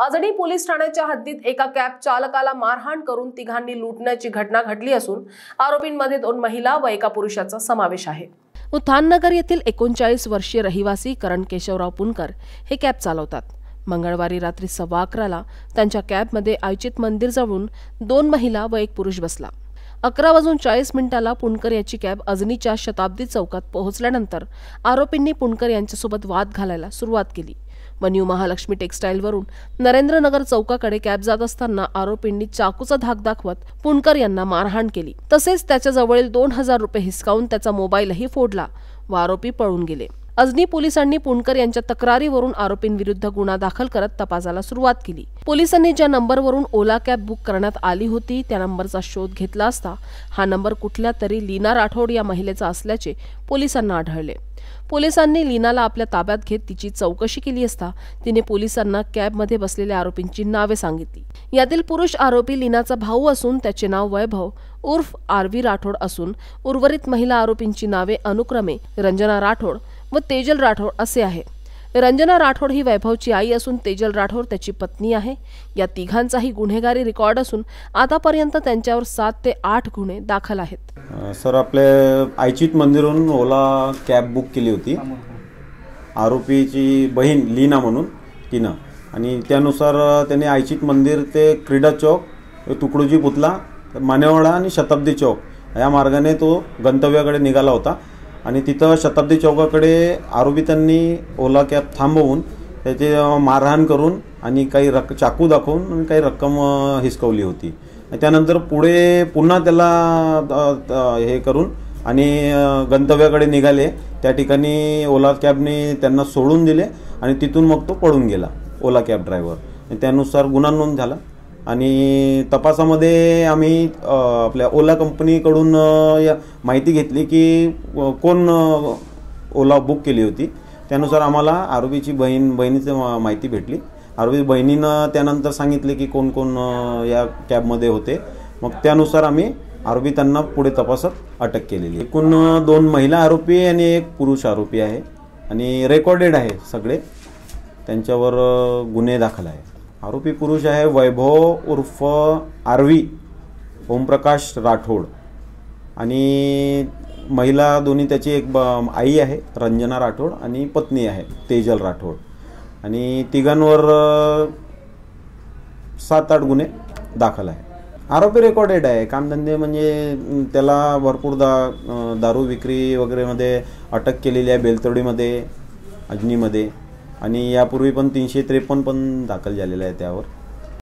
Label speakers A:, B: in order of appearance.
A: Ajni police ठाण्याच्या हद्दीत एका कॅब चालकाला मारहाण करून तिघांनी लुटण्याची घटना घडली असून आरोपींमध्ये दोन महिला व एका पुरुषाचा समावेश आहे उत्थाननगर येथील एकोणचाळीस वर्षीय रहिवासी करण केशवराव पुनकर हे कॅब चालवतात मंगळवारी रात्री सव्वा अकराला त्यांच्या कॅबमध्ये आयोजित मंदिर जवळून दोन महिला व एक पुरुष बसला अकरा वाजून चाळीस मिनिटाला पुणकर याची कॅब अजनीच्या शताब्दी चौकात पोहोचल्यानंतर आरोपींनी पुणकर यांच्यासोबत वाद घालायला सुरुवात केली मन्यू महालक्ष्मी नरेंद्र नरेंद्रनगर चौकाकडे कॅब जात असताना आरोपींनी चाकूचा धाक दाखवत पुणकर यांना मारहाण केली तसेच त्याच्याजवळील दोन हजार रुपये हिसकावून त्याचा मोबाईलही फोडला व आरोपी पळून गेले अजनी पोलिसांनी पुणकर यांच्या तक्रारीवरून आरोपींविरुद्ध गुन्हा दाखल करत तपासाला सुरुवात केली पोलिसांनी ज्या नंबरवरून ओला कॅब बुक करण्यात आली होती त्या नंबरचा शोध घेतला असता हा नंबर कुठल्या तरी लीना राठोड या महिलेचा असल्याचे पोलिसांना आढळले पोलिसांनी लीनाला आपल्या ताब्यात घेत तिची चौकशी केली असता तिने पोलिसांना कॅबमध्ये बसलेल्या आरोपींची नावे सांगितली यातील पुरुष आरोपी लीनाचा भाऊ असून त्याचे नाव वैभव उर्फ आरवी राठोड असून उर्वरित महिला आरोपींची नावे अनुक्रमे रंजना राठोड व तेजल राठोड असे आहे रंजना राठोड ही वैभवची आई असून तेजल राठोड त्याची पत्नी आहे या तिघांचाही गुन्हेगारी रेकॉर्ड असून आतापर्यंत त्यांच्यावर सात ते आठ गुन्हे दाखल
B: आहेत सर आपले आयचित मंदिरहून ओला कॅब बुक केली होती आरोपीची बहीण लीना म्हणून तिनं आणि त्यानुसार त्याने आयचित मंदिर ते क्रीडा चौक तुकडोजी पुतला मानेवाडा आणि शताब्दी चौक या मार्गाने तो गंतव्याकडे निघाला होता आणि तिथं शताब्दी चौकाकडे आरोपितांनी ओला कॅब थांबवून त्याचे मारहाण करून आणि काही रक्क चाकू दाखवून आणि काही रक्कम हिसकवली होती त्यानंतर पुढे पुन्हा त्याला हे करून आणि गंतव्याकडे निघाले त्या ठिकाणी ओला कॅबने त्यांना सोडून दिले आणि तिथून मग तो पळून गेला ओला कॅब ड्रायव्हर त्यानुसार गुन्हा नोंद झाला आणि तपासामध्ये आम्ही आपल्या ओला कंपनीकडून या माहिती घेतली की कोण ओला बुक केली होती त्यानुसार आम्हाला आरोपीची बहीण बहिणीची माहिती भेटली आरोपी बहिणीनं त्यानंतर सांगितले की कोण कोण या कॅबमध्ये होते मग त्यानुसार आम्ही आरोपी त्यांना पुढे तपासात अटक केलेली एकूण दोन महिला आरोपी आणि एक पुरुष आरोपी आहे आणि रेकॉर्डेड आहे सगळे त्यांच्यावर गुन्हे दाखल आहे आरोपी पुरुष आहे वैभव उर्फ आरवी ओमप्रकाश राठोड आणि महिला दोन्ही त्याची एक ब आई आहे रंजना राठोड आणि पत्नी आहे तेजल राठोड आणि तिघांवर सात आठ गुन्हे दाखल आहे आरोपी रेकॉर्डेड आहे कामधंदे म्हणजे त्याला भरपूर दा दारू विक्री वगैरेमध्ये अटक केलेली आहे बेलतोडीमध्ये अजनीमध्ये आणि यापूर्वी पण तीनशे त्रेपन्न पण दाखल झालेला आहे त्यावर